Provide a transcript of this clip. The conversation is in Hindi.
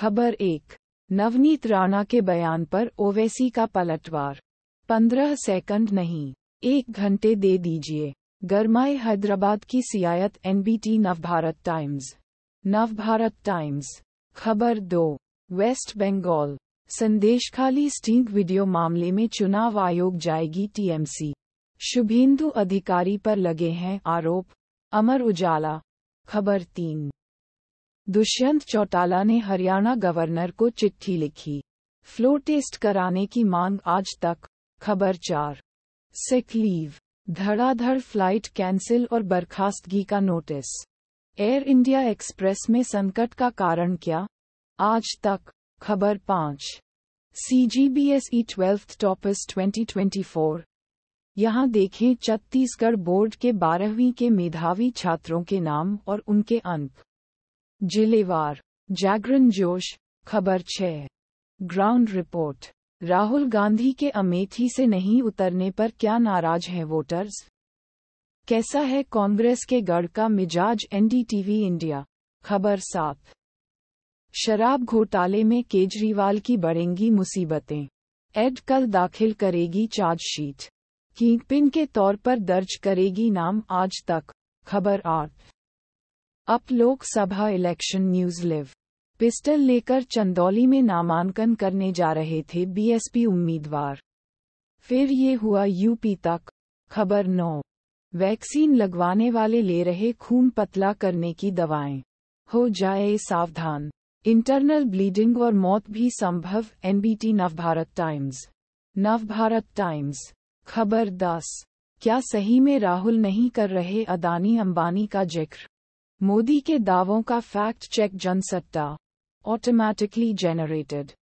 खबर एक नवनीत राणा के बयान पर ओवैसी का पलटवार पंद्रह सेकंड नहीं एक घंटे दे दीजिए गरमाए हैदराबाद की सियायत NBT Navbharat times Navbharat times खबर दो वेस्ट बंगाल संदेश खाली स्टिंग वीडियो मामले में चुनाव आयोग जाएगी टीएमसी शुभेंदु अधिकारी पर लगे हैं आरोप अमर उजाला खबर तीन दुष्यंत चौटाला ने हरियाणा गवर्नर को चिट्ठी लिखी फ्लोर टेस्ट कराने की मांग आज तक खबर चार सिक लीव धड़ाधड़ फ्लाइट कैंसिल और बर्खास्तगी का नोटिस एयर इंडिया एक्सप्रेस में संकट का कारण क्या आज तक खबर पाँच C G B S E twelfth toppers twenty twenty four यहाँ देखें छत्तीसगढ़ बोर्ड के बारहवीं के मेधावी छात्रों के नाम और उनके अंक जिलेवार जागरण जोश खबर छह ग्राउंड रिपोर्ट राहुल गांधी के अमेठी से नहीं उतरने पर क्या नाराज है वोटर्स कैसा है कांग्रेस के गढ़ का मिजाज एनडीटीवी इंडिया खबर सात शराब घोटाले में केजरीवाल की बढ़ेंगी मुसीबतें एड कल दाखिल करेगी चार्जशीट किंगपिन के तौर पर दर्ज करेगी नाम आज तक खबर आठ UP Lok Sabha election news live पिस्टल लेकर चंदौली में नामांकन करने जा रहे थे बीएसपी उम्मीदवार फिर ये हुआ यूपी तक खबर नौ वैक्सीन लगवाने वाले ले रहे खून पतला करने की दवाएं हो जाए सावधान इंटरनल ब्लीडिंग और मौत भी संभव NBT Navbharat times Navbharat times खबर दस क्या सही में राहुल नहीं कर रहे अदानी अंबानी का जिक्र मोदी के दावों का fact check Jansatta automatically generated